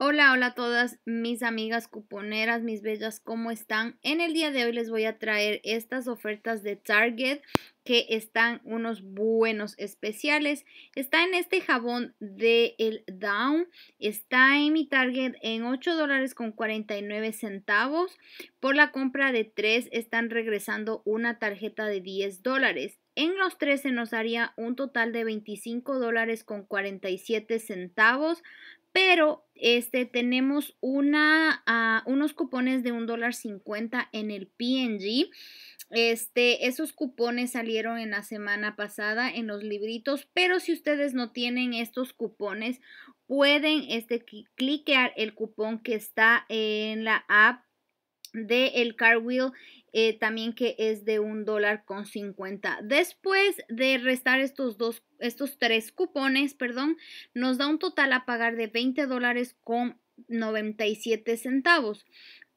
Hola, hola a todas mis amigas cuponeras, mis bellas, ¿cómo están? En el día de hoy les voy a traer estas ofertas de Target que están unos buenos especiales. Está en este jabón de el Down, está en mi Target en 8 dólares con 49 centavos. Por la compra de 3 están regresando una tarjeta de 10 dólares. En los 13 nos haría un total de $25.47, con pero este tenemos una, ah, unos cupones de $1.50 en el PNG. Este, esos cupones salieron en la semana pasada en los libritos, pero si ustedes no tienen estos cupones, pueden este, cliquear el cupón que está en la app de el car wheel eh, también que es de un dólar con 50 después de restar estos dos estos tres cupones perdón nos da un total a pagar de 20 dólares con 97 centavos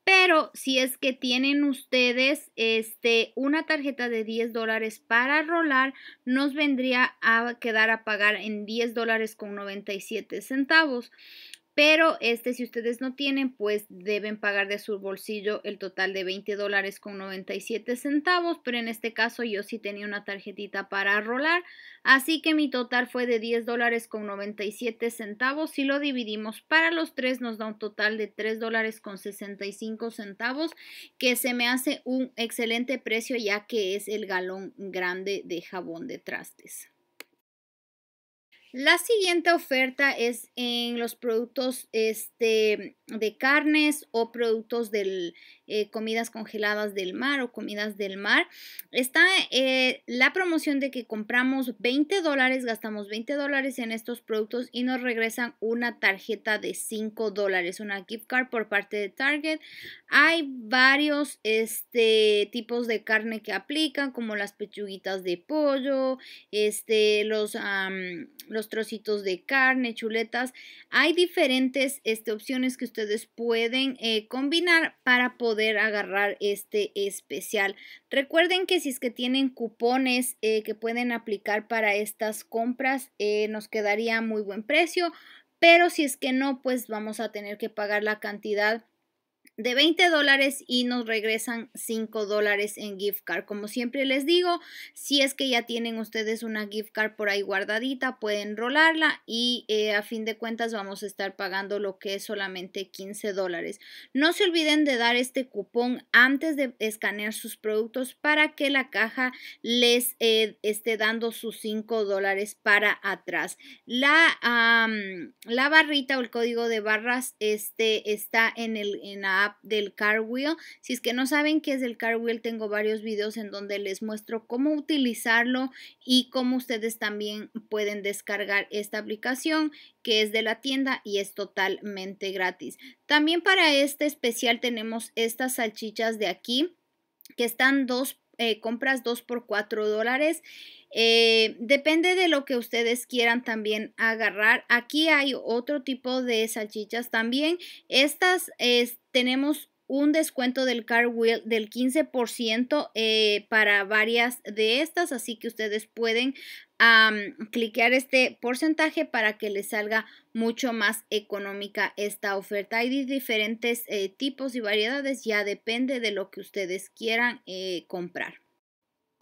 pero si es que tienen ustedes este, una tarjeta de 10 dólares para rolar, nos vendría a quedar a pagar en 10 dólares con 97 centavos. Pero este, si ustedes no tienen, pues deben pagar de su bolsillo el total de 20 dólares con 97 centavos. Pero en este caso yo sí tenía una tarjetita para rolar. Así que mi total fue de 10 dólares con 97 centavos. Si lo dividimos para los tres nos da un total de 3 dólares con 65 centavos. Que se me hace un excelente precio ya que es el galón grande de jabón de trastes. La siguiente oferta es en los productos este, de carnes o productos de eh, comidas congeladas del mar o comidas del mar. Está eh, la promoción de que compramos 20 dólares, gastamos 20 dólares en estos productos y nos regresan una tarjeta de 5 dólares, una gift card por parte de Target. Hay varios este, tipos de carne que aplican, como las pechuguitas de pollo, este, los, los trocitos de carne, chuletas. Hay diferentes este, opciones que ustedes pueden eh, combinar para poder agarrar este especial. Recuerden que si es que tienen cupones eh, que pueden aplicar para estas compras, eh, nos quedaría muy buen precio. Pero si es que no, pues vamos a tener que pagar la cantidad de 20 dólares y nos regresan 5 dólares en gift card. Como siempre les digo, si es que ya tienen ustedes una gift card por ahí guardadita, pueden rolarla y eh, a fin de cuentas vamos a estar pagando lo que es solamente 15 dólares. No se olviden de dar este cupón antes de escanear sus productos para que la caja les eh, esté dando sus 5 dólares para atrás. La, la barrita o el código de barras este, está en, el, en la app del Si es que no saben qué es el Wheel, tengo varios videos en donde les muestro cómo utilizarlo y cómo ustedes también pueden descargar esta aplicación que es de la tienda y es totalmente gratis. También para este especial tenemos estas salchichas de aquí que están dos. Eh, compras 2 por 4 dólares. Eh, depende de lo que ustedes quieran también agarrar. Aquí hay otro tipo de salchichas también. Estas es, eh, tenemos un descuento del car wheel del 15% eh, para varias de estas, así que ustedes pueden cliquear este porcentaje para que les salga mucho más económica esta oferta. Hay diferentes eh, tipos y variedades, ya depende de lo que ustedes quieran eh, comprar.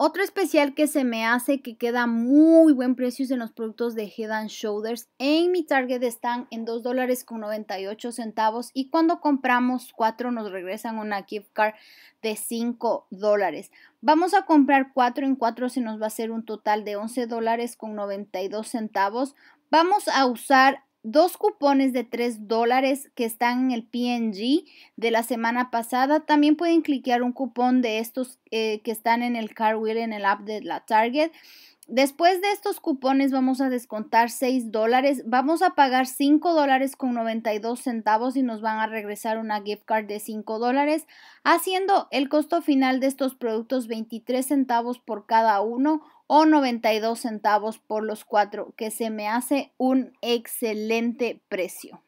Otro especial que se me hace que queda muy buen precio es en los productos de Head and Shoulders. En mi Target están en $2.98 dólares con 98 centavos y cuando compramos 4 nos regresan una gift card de 5 dólares. Vamos a comprar 4 en 4 se nos va a hacer un total de 11 dólares con 92 centavos. Vamos a usar dos cupones de 3 dólares que están en el PNG de la semana pasada. También pueden cliquear un cupón de estos eh, que están en el Car Wheel en el app de la Target. Después de estos cupones vamos a descontar 6 dólares, vamos a pagar 5 dólares con 92 centavos y nos van a regresar una gift card de 5 dólares, haciendo el costo final de estos productos 23 centavos por cada uno o 92 centavos por los cuatro, que se me hace un excelente precio.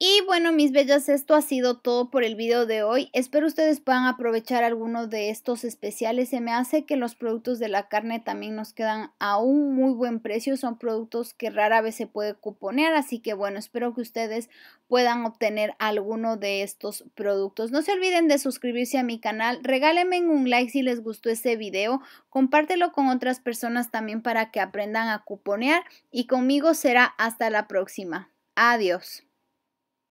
Y bueno, mis bellas, esto ha sido todo por el video de hoy. Espero ustedes puedan aprovechar alguno de estos especiales. Se me hace que los productos de la carne también nos quedan a un muy buen precio. Son productos que rara vez se puede cuponear, así que bueno, espero que ustedes puedan obtener alguno de estos productos. No se olviden de suscribirse a mi canal. Regálenme un like si les gustó este video. Compártelo con otras personas también para que aprendan a cuponear. Y conmigo será hasta la próxima. Adiós.